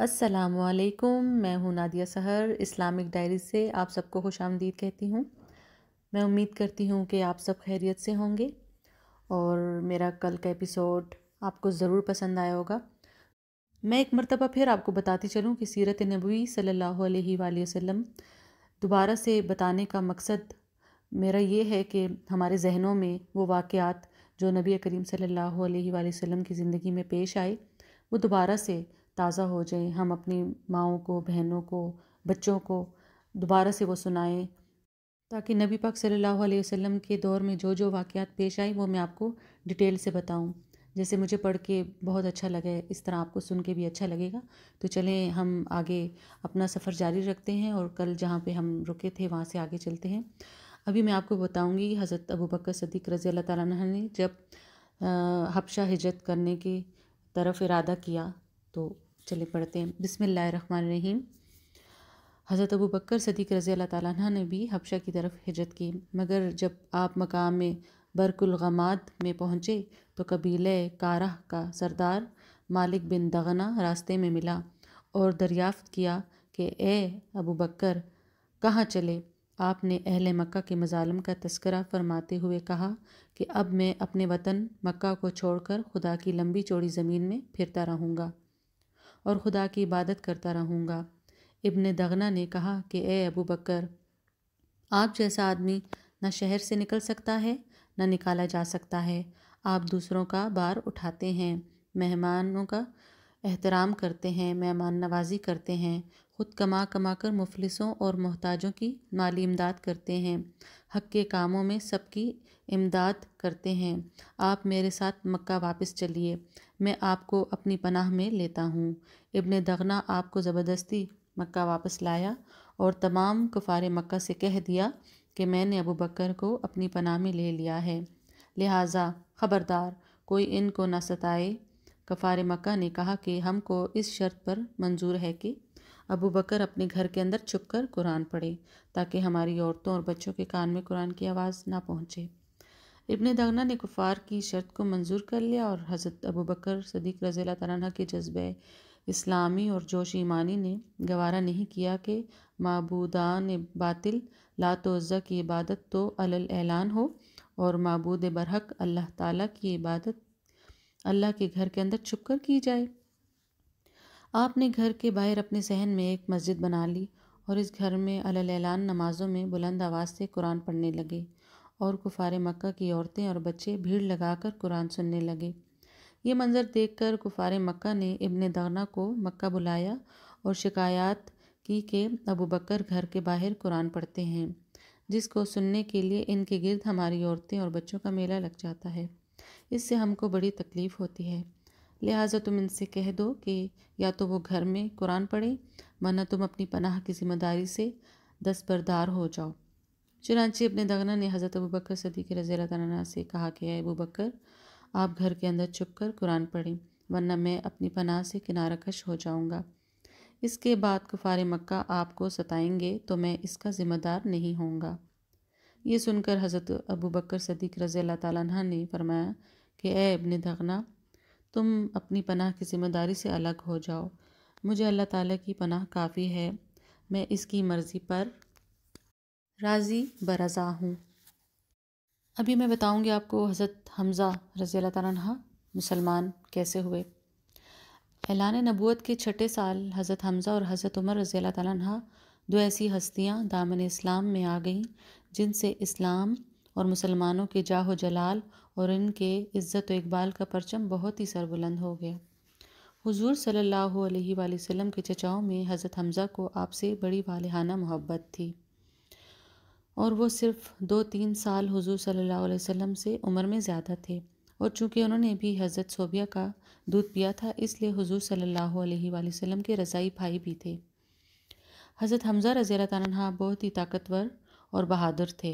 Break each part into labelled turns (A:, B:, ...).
A: असलकुम मैं हूं नादिया सहर इस्लामिक डायरी से आप सबको खुश आमदीद कहती हूं मैं उम्मीद करती हूं कि आप सब खैरियत से होंगे और मेरा कल का एपिसोड आपको ज़रूर पसंद आया होगा मैं एक मरतबा फिर आपको बताती चलूं कि सीरत नबी सल्लल्लाहु अलैहि वसल्लम दोबारा से बताने का मकसद मेरा ये है कि हमारे जहनों में वो वाक़ात जो नबी करीम सल्लल्लाहु अलैहि वसल्लम की ज़िंदगी में पेश आए वो दोबारा से ताज़ा हो जाए हम अपनी माओ को बहनों को बच्चों को दोबारा से वो सुनाएं ताकि नबी पाक सल्लल्लाहु अलैहि वसल्लम के दौर में जो जो वाक़ात पेश आए वो मैं आपको डिटेल से बताऊं जैसे मुझे पढ़ के बहुत अच्छा लगे इस तरह आपको सुन के भी अच्छा लगेगा तो चलें हम आगे अपना सफ़र जारी रखते हैं और कल जहाँ पे हम रुके थे वहाँ से आगे चलते हैं अभी मैं आपको बताऊँगी हज़रत अबू बकर सदीक रज़ी अल्लाह ताला ने जब हबशा हिजरत करने की तरफ इरादा किया तो चले पड़ते हैं रही हज़रत अबू बकर सदीक रज़ी अल्लाह ताली ने भी हबशा की तरफ हिजरत की मगर जब आप मकाम में बरकुलगमाद में पहुँचे तो कबीले कारह का सरदार मालिक बिन दगना रास्ते में मिला और दरियाफ़त किया कि ए अबू बकर कहाँ चले आपने अहल मक्का के मज़ालम का तस्करा फरमाते हुए कहा कि अब मैं अपने वतन मक्का को छोड़कर खुदा की लंबी चौड़ी ज़मीन में फिरता रहूँगा और खुदा की इबादत करता रहूँगा इबन दगना ने कहा कि ए अबू बकर आप जैसा आदमी ना शहर से निकल सकता है ना निकाला जा सकता है आप दूसरों का बार उठाते हैं मेहमानों का एहतराम करते हैं मेहमान नवाजी करते हैं ख़ुद कमा कमा कर मुफलिसों और मोहताजों की माली इमदाद करते हैं हक के कामों में सबकी इमदाद करते हैं आप मेरे साथ मक्का वापस चलिए मैं आपको अपनी पनाह में लेता हूँ इब्ने दगना आपको ज़बरदस्ती मक्का वापस लाया और तमाम कुफार मक्का से कह दिया कि मैंने अबू बकर को अपनी पनाह में ले लिया है लिहाजा ख़बरदार कोई इनको ना सताए कफ़ार मक्का ने कहा कि हमको इस शर्त पर मंजूर है कि अबू बकर अपने घर के अंदर छुप कर कुरान पढ़े ताकि हमारी औरतों और बच्चों के कान में कुरान की आवाज़ ना पहुँचे इबन दगना ने कुफ़ार की शर्त को मंजूर कर लिया और हज़रत अबू बकर सदीक रज़ी तन के जज्ब इस्लामी और जोश ईमानी ने गवारा नहीं किया कि मबूदान बातिल लातोज़ा की इबादत तो अलल ऐलान हो और मबूद बरहक अल्लाह ताला की इबादत अल्लाह के घर के अंदर छुप कर की जाए आपने घर के बाहर अपने सहन में एक मस्जिद बना ली और इस घर में अलल ऐलान नमाज़ों में बुलंद आवाज़ से कुरान पढ़ने लगे और कुफार मक्का की औरतें और बच्चे भीड़ लगाकर कुरान सुनने लगे ये मंज़र देखकर कुफार मक्का ने इब्ने दाना को मक्का बुलाया और शिकायत की कि अबू बकर घर के बाहर कुरान पढ़ते हैं जिसको सुनने के लिए इनके गिरद हमारी औरतें और बच्चों का मेला लग जाता है इससे हमको बड़ी तकलीफ़ होती है लिहाजा तुम इनसे कह दो कि या तो वो घर में कुरान पढ़े वरना तुम अपनी पनाह की ज़िम्मेदारी से दस्बरदार हो जाओ चुनानचे अपने दगना ने हज़रत अबू बकर सदीक रज़ी तना से कहा कि अबू बकर आप घर के अंदर छुप कर कुरान पढ़ें वरना मैं अपनी पनाह से किनारा कश हो जाऊँगा इसके बाद कुफार मक्का आपको सताएंगे तो मैं इसका ज़िम्मेदार नहीं होऊंगा ये सुनकर हज़रत अबू बकर सदीक रज़ी तह ने फरमाया कि अय अबन दगना तुम अपनी पनाह की ज़िम्मेदारी से अलग हो जाओ मुझे अल्लाह ताला की पनाह काफ़ी है मैं इसकी मर्ज़ी पर राज़ी बरज़ा हूँ अभी मैं बताऊँगी आपको हज़रत हमज़ा रज़ी तह मुसलमान कैसे हुए ऐलान नबूत के छठे साल हज़रत हमज़ा और हज़रत उमर रज़ी तह दो ऐसी हस्तियाँ दामन इस्लाम में आ गईं जिनसे इस्लाम और मुसलमानों के जाहो जलाल और इनके इज़्ज़त व इकबाल का परचम बहुत ही सरबुलंद हो गया हुजूर सल्लल्लाहु अलैहि वसल्लम के चचाओं में हज़रत हमज़ा को आपसे बड़ी वालहाना मोहब्बत थी और वो सिर्फ दो तीन साल हुजूर सल्लल्लाहु अलैहि वसल्लम से उम्र में ज़्यादा थे और चूँकि उन्होंने भी हज़रत सोबिया का दूध पिया था इसलिए हुजूर सल्लल्लाहु अलैहि वसल्लम के रज़ाई भाई भी थे हज़रत हमज़ा रज़ी तनहा बहुत ही ताकतवर और बहादुर थे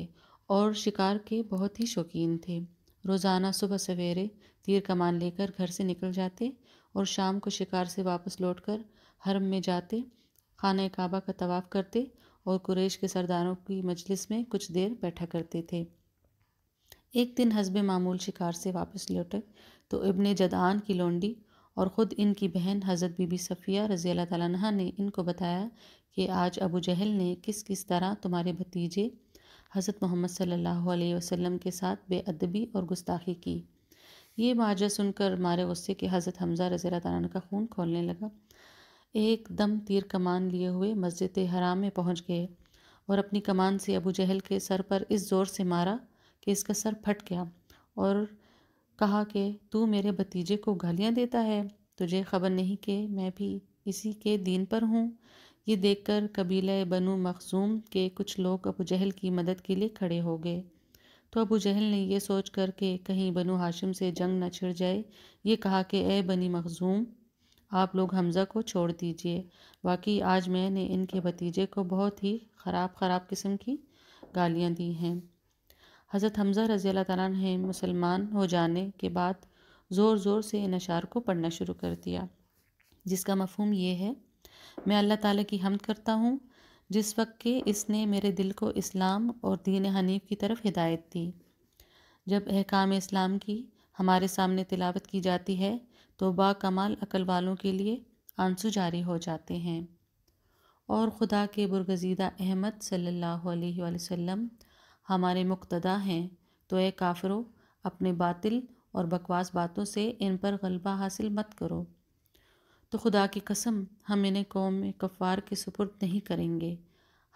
A: और शिकार के बहुत ही शौकीन थे रोज़ाना सुबह सवेरे तीर कमान लेकर घर से निकल जाते और शाम को शिकार से वापस लौटकर हरम में जाते खाना काबा का तवाफ़ करते और कुरेश के सरदारों की मजलिस में कुछ देर बैठा करते थे एक दिन हसब मामूल शिकार से वापस लौटे तो इबन जदान की लोंडी और ख़ुद इनकी बहन हज़रत बीबी सफ़िया रज़ी अल्लाह तह ने इनको बताया कि आज अबू जहल ने किस किस तरह तुम्हारे भतीजे हज़रत मोहम्मद सल्लल्लाहु अलैहि वसल्लम के साथ बेअदबी और गुस्ताखी की ये माजरा सुनकर मारे गुस्से के हज़रत हमज़ा रज़ी अल्लाह का खून खोलने लगा एकदम तीर कमान लिए हुए मस्जिद हराम में पहुंच गए और अपनी कमान से अबू जहल के सर पर इस ज़ोर से मारा कि इसका सर फट गया और कहा कि तू मेरे भतीजे को गालियाँ देता है तुझे खबर नहीं कि मैं भी इसी के दीन पर हूँ ये देखकर कबीला बनु मखजूम के कुछ लोग अबू जहल की मदद के लिए खड़े हो गए तो अबू जहल ने यह सोच कर के कहीं बनु हाशिम से जंग न छिड़ जाए ये कहा कि ए बनी मखजूम आप लोग हमज़ा को छोड़ दीजिए बाकी आज मैंने इनके भतीजे को बहुत ही ख़राब ख़राब किस्म की गालियाँ दी हैं हज़रत हमज़ा रज़ी अल्लाह ने मुसलमान हो जाने के बाद ज़ोर ज़ोर से इन अशार को पढ़ना शुरू कर दिया जिसका मफहम ये है मैं अल्लाह ताला की हमद करता हूँ जिस वक्त के इसने मेरे दिल को इस्लाम और दीन हनीफ की तरफ हिदायत दी जब अहकाम इस्लाम की हमारे सामने तिलावत की जाती है तो बाकमाल अकल वालों के लिए आंसू जारी हो जाते हैं और ख़ुदा के बुरगजीदा अहमद सल्लल्लाहु अलैहि वसल्लम हमारे मुक्तदा हैं तो ए काफरों अपने बातिल और बकवास बातों से इन पर गलबा हासिल मत करो तो खुदा की कसम हम इन्हें कौम कफ़ार के सुपुर्द नहीं करेंगे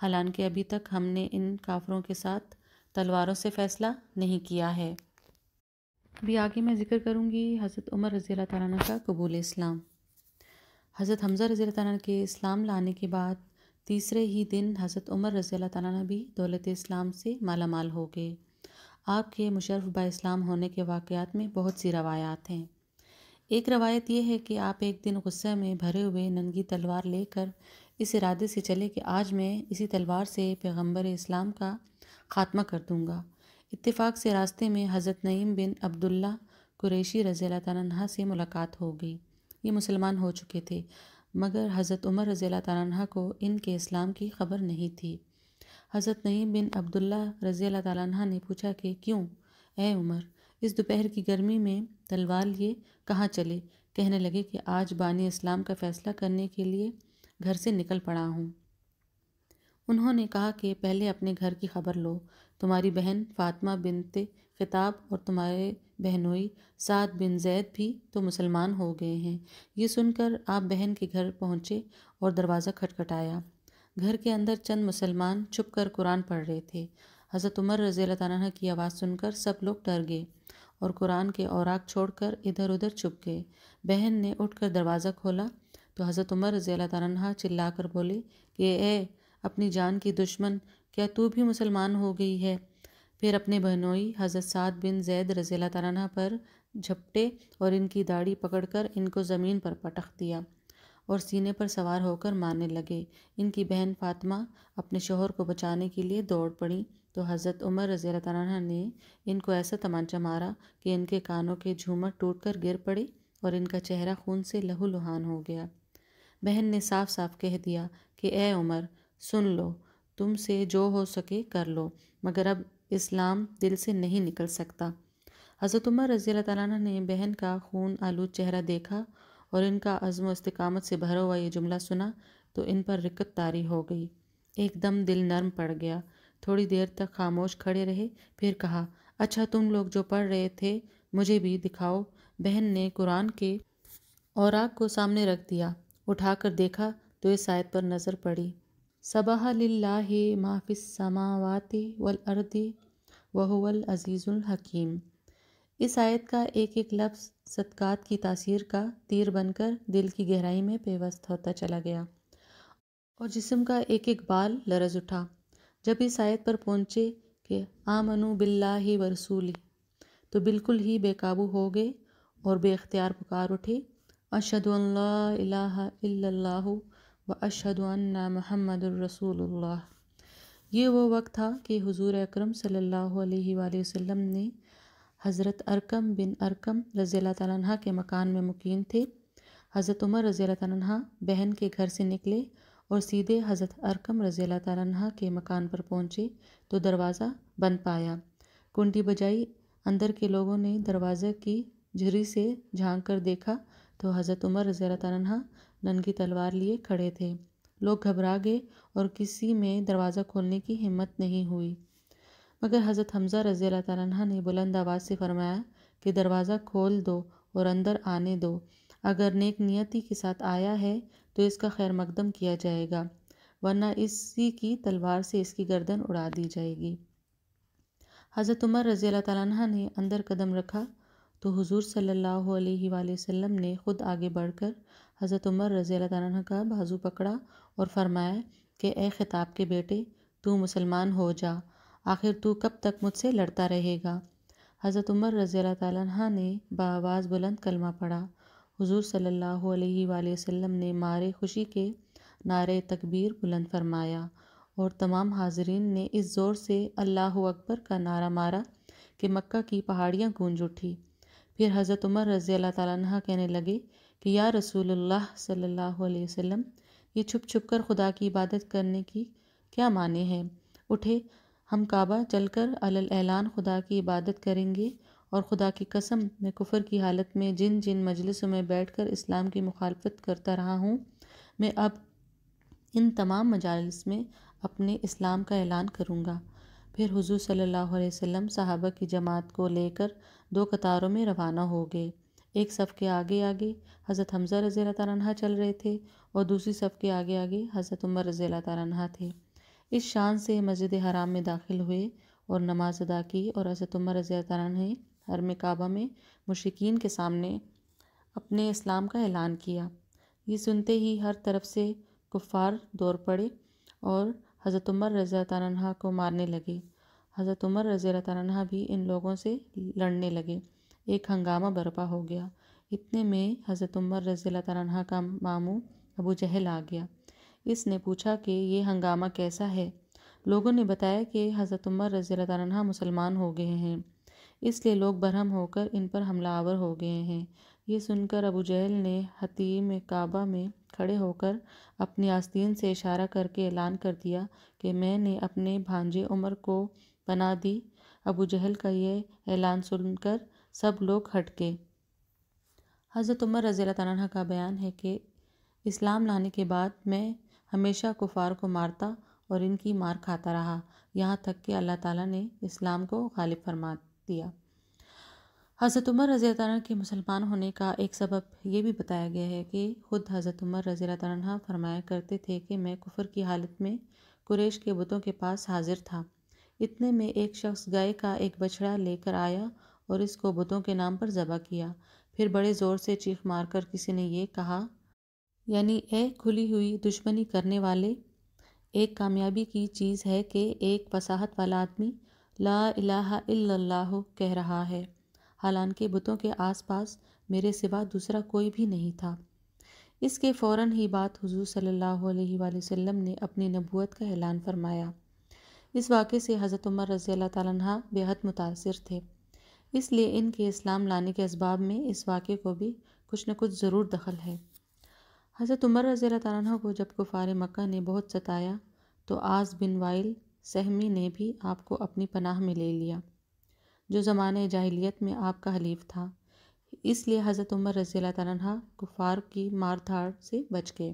A: हालांकि अभी तक हमने इन काफरों के साथ तलवारों से फ़ैसला नहीं किया है अभी आगे मैं ज़िक्र करूँगी हज़रत उमर रज़ी तारा का कबूल इस्लाम हज़रत हमज़ा रज़ी अल्लाह तारा के इस्लाम लाने के बाद तीसरे ही दिन हज़रत उमर रज़ी तारा भी दौलत इस्लाम से माला माल हो गए आपके मुशरफ बा इस्लाम होने के वाक़ात में बहुत सी रवायात हैं एक रवायत यह है कि आप एक दिन गुस्से में भरे हुए नंगी तलवार लेकर इस इरादे से चले कि आज मैं इसी तलवार से पैगंबर इस्लाम का ख़ात्मा कर दूंगा इत्तेफाक से रास्ते में हज़रत नईम बिन अब्दुल्ला कुरैशी रज़ी तनहा से मुलाकात हो गई ये मुसलमान हो चुके थे मगर हज़रत उमर रज़ी तनहा को इनके इस्लाम की खबर नहीं थी हज़रत नईम बिन अब्दुल्ला रज़ी तह ने पूछा कि क्यों ए उमर इस दोपहर की गर्मी में तलवार लिए कहाँ चले कहने लगे कि आज बानी इस्लाम का फ़ैसला करने के लिए घर से निकल पड़ा हूँ उन्होंने कहा कि पहले अपने घर की खबर लो तुम्हारी बहन फातमा बिनते ख़िताब और तुम्हारे बहनोई सात बिन जैद भी तो मुसलमान हो गए हैं ये सुनकर आप बहन के घर पहुँचे और दरवाज़ा खटखटाया घर के अंदर चंद मुसलमान छुप कर कुरान पढ़ रहे थे हज़रत उमर रज़ी तह की आवाज़ सुनकर सब लोग डर गए और कुरान के औराक छोड़कर इधर उधर छुप गए बहन ने उठकर दरवाज़ा खोला तो हज़रत उमर रज़ी तह चिल्ला कर बोले कि ए अपनी जान की दुश्मन क्या तू भी मुसलमान हो गई है फिर अपने बहनोई हज़रत साद बिन जैद रजील तारा पर झपटे और इनकी दाढ़ी पकड़कर इनको ज़मीन पर पटक दिया और सीने पर सवार होकर मारने लगे इनकी बहन फातिमा अपने शोहर को बचाने के लिए दौड़ पड़ी तो हज़रत उमर रज़ी तारा ने इनको ऐसा तमांचा मारा कि इनके कानों के झूमर टूट कर गिर पड़े और इनका चेहरा खून से लहू हो गया बहन ने साफ साफ कह दिया कि ए उमर सुन लो तुम से जो हो सके कर लो मगर अब इस्लाम दिल से नहीं निकल सकता हज़रत उमर रज़ी तला ने बहन का खून आलू चेहरा देखा और इनका अज़म इस्तकामत से भरा हुआ ये जुमला सुना तो इन पर रिक्कत तारी हो गई एकदम दिल नरम पड़ गया थोड़ी देर तक खामोश खड़े रहे फिर कहा अच्छा तुम लोग जो पढ़ रहे थे मुझे भी दिखाओ बहन ने कुरान के औरक को सामने रख दिया उठाकर देखा तो इस आयत पर नज़र पड़ी सबह लाह माफ़िस समावाते वल अर्द वहुवल अज़ीज़ुल हकीम इस आयत का एक एक लफ्ज़ सदक़ात की तासीर का तीर बनकर दिल की गहराई में पेवस्त होता चला गया और जिसम का एक एक बाल लरज उठा जब इस आयत पर पहुँचे कि आमनु बिल्ला ही वरसूली तो बिल्कुल ही बेकाबू हो गए और बेख्तियार पुकार उठे अशद अशद महमद रसूलुल्लाह ये वो वक्त था कि हुजूर अकरम सल्लल्लाहु अलैहि वसल्लम ने हज़रत अरकम बिन अरकम रज़ी तह के मकान में मुकीम थे हज़रत उमर रज़ी तह बहन के घर से निकले और सीधे हज़रत अरकम रज़ी तह के मकान पर पहुँचे तो दरवाज़ा बंद पाया कुंडी बजाई अंदर के लोगों ने दरवाज़े की झुरी से झांक कर देखा तो हज़रत उमर रज़ी तह नंगी तलवार लिए खड़े थे लोग घबरा गए और किसी में दरवाज़ा खोलने की हिम्मत नहीं हुई मगर हज़रत हमज़ा रज़ी तह ने बुलंद आवाज़ से फरमाया कि दरवाज़ा खोल दो और अंदर आने दो अगर नेक नियति के साथ आया है तो इसका खैर मकदम किया जाएगा वरना इसी की तलवार से इसकी गर्दन उड़ा दी जाएगी हज़रत उमर रज़ी अल्लाह ने अंदर कदम रखा तो हुजूर सल्लल्लाहु अलैहि वसल्लम ने ख़ुद आगे बढ़कर हज़रत उमर रज़ी अल्लाह का बाजू पकड़ा और फरमाया कि ए ख़िताब के बेटे तू मुसलमान हो जा आखिर तू कब तक मुझसे लड़ता रहेगा हज़रत उमर रज़ी अल्लाह ने बावाज़ बुलंद कलमा पढ़ा हुजूर सल्लल्लाहु अलैहि वसल्लम ने मारे खुशी के नारे तकबीर बुलंद फरमाया और तमाम हाजरीन ने इस ज़ोर से अल्लाह अकबर का नारा मारा कि मक्का की पहाड़ियाँ गूंज उठी फिर हज़रत उमर रज़ी अल्लाह कहने लगे कि या रसूलुल्लाह सल्लल्लाहु अलैहि वसल्लम ये छुप छुप कर खुदा की इबादत करने की क्या माने हैं उठे हम काबा चलकर अलल ऐलान खुदा की इबादत करेंगे और खुदा की कसम मैं कुफ़र की हालत में जिन जिन मजलिसों में बैठ कर इस्लाम की मुखालफत करता रहा हूँ मैं अब इन तमाम मजालस में अपने इस्लाम का ऐलान करूँगा फिर हुजूर सल्लल्लाहु अलैहि वसल्लम सहाबा की जमात को लेकर दो कतारों में रवाना हो गए एक सफ़ के आगे आगे हज़रत हमज़ा रज़ी तनहा चल रहे थे और दूसरी सफ़ के आगे आगे हज़रत उमर रज़ी तनहा थे इस शान से मस्जिद हराम में दाखिल हुए और नमाज अदा की और हज़रत उमर रज़ी ने हर में काबा में मुशिकीन के सामने अपने इस्लाम का ऐलान किया ये सुनते ही हर तरफ से कुफ़ार दौड़ पड़े और हज़रत उमर रज़ी तनहा को मारने लगे हज़रत उमर रज़ी तनहा भी इन लोगों से लड़ने लगे एक हंगामा बर्पा हो गया इतने में हज़रत उमर रज़ी तह का मामू अबू जहल आ गया इसने पूछा कि ये हंगामा कैसा है लोगों ने बताया कि हज़रत उमर रज़ी तह मुसलमान हो गए हैं इसलिए लोग बरहम होकर इन पर हमलावर हो गए हैं ये सुनकर अबू जहल ने हतीम काबा में खड़े होकर अपनी आस्तीन से इशारा करके ऐलान कर दिया कि मैंने अपने भांजे उमर को बना दी अबू जहल का यह ऐलान सुनकर सब लोग हटके हज़रत उमर रज़ी तह का बयान है कि इस्लाम लाने के बाद मैं हमेशा कुफार को मारता और इनकी मार खाता रहा यहाँ तक कि अल्लाह ताला ने इस्लाम को गालिब फरमा दिया हज़रत उमर रज़ी तह के मुसलमान होने का एक सबब ये भी बताया गया है कि ख़ुद हज़रत उमर रज़ी तह फरमाया करते थे कि मैं कुफर की हालत में कुरेश के बुतों के पास हाजिर था इतने में एक शख्स गाय का एक बछड़ा लेकर आया और इसको बुतों के नाम पर ज़बह किया फिर बड़े ज़ोर से चीख मारकर किसी ने ये कहा यानी ए खुली हुई दुश्मनी करने वाले एक कामयाबी की चीज़ है कि एक फसाहत वाला आदमी ला इलाहा कह रहा है हालांकि बुतों के आसपास मेरे सिवा दूसरा कोई भी नहीं था इसके फ़ौर ही बात हुजूर सल्लल्लाहु अलैहि वसल्लम ने अपनी नबूत का ऐलान फरमाया इस वाक़े से हज़रत उमर रज़ी अल्लाह बेहद मुतासर थे इसलिए इनके इस्लाम लाने के इसबाब में इस वाक़े को भी कुछ न कुछ ज़रूर दखल है हज़रत उमर रज़ी तारा को जब कुफ़ार मक्का ने बहुत सताया तो आज़ बिन वाइल सहमी ने भी आपको अपनी पनाह में ले लिया जो ज़माने जाहिलियत में आपका हलीफ था इसलिए हज़रत उमर रज़ी तारा कुफ़ार की मार धाड़ से बच गए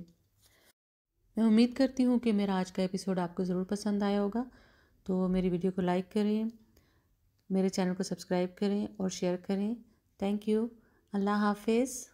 A: मैं उम्मीद करती हूँ कि मेरा आज का एपिसोड आपको ज़रूर पसंद आया होगा तो मेरी वीडियो को लाइक करें मेरे चैनल को सब्सक्राइब करें और शेयर करें थैंक यू अल्लाह हाफिज़